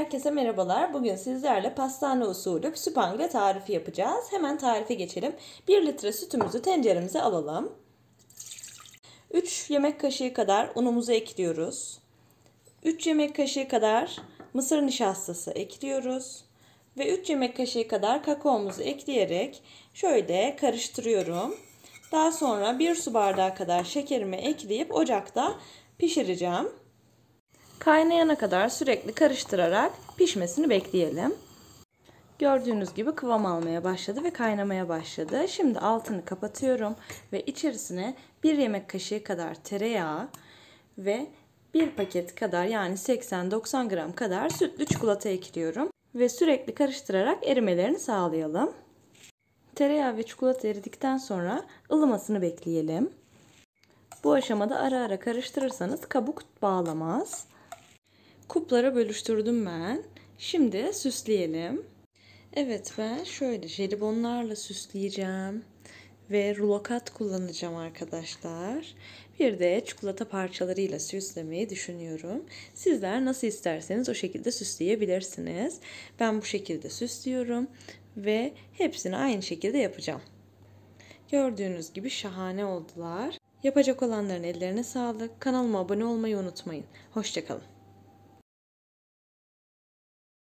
herkese merhabalar. Bugün sizlerle pastane usulü süpangle tarifi yapacağız. Hemen tarife geçelim. 1 litre sütümüzü tenceremize alalım. 3 yemek kaşığı kadar unumuzu ekliyoruz. 3 yemek kaşığı kadar mısır nişastası ekliyoruz. Ve 3 yemek kaşığı kadar kakaomuzu ekleyerek şöyle karıştırıyorum. Daha sonra 1 su bardağı kadar şekerimi ekleyip ocakta pişireceğim. Kaynayana kadar sürekli karıştırarak pişmesini bekleyelim. Gördüğünüz gibi kıvam almaya başladı ve kaynamaya başladı. Şimdi altını kapatıyorum ve içerisine 1 yemek kaşığı kadar tereyağı ve 1 paket kadar yani 80-90 gram kadar sütlü çikolata ekliyorum ve sürekli karıştırarak erimelerini sağlayalım. Tereyağı ve çikolata eridikten sonra ılımasını bekleyelim. Bu aşamada ara ara karıştırırsanız kabuk bağlamaz kuplara bölüştürdüm ben. Şimdi süsleyelim. Evet ben şöyle jelibonlarla süsleyeceğim ve rulokat kullanacağım arkadaşlar. Bir de çikolata parçalarıyla süslemeyi düşünüyorum. Sizler nasıl isterseniz o şekilde süsleyebilirsiniz. Ben bu şekilde süslüyorum ve hepsini aynı şekilde yapacağım. Gördüğünüz gibi şahane oldular. Yapacak olanların ellerine sağlık. Kanalıma abone olmayı unutmayın. Hoşçakalın.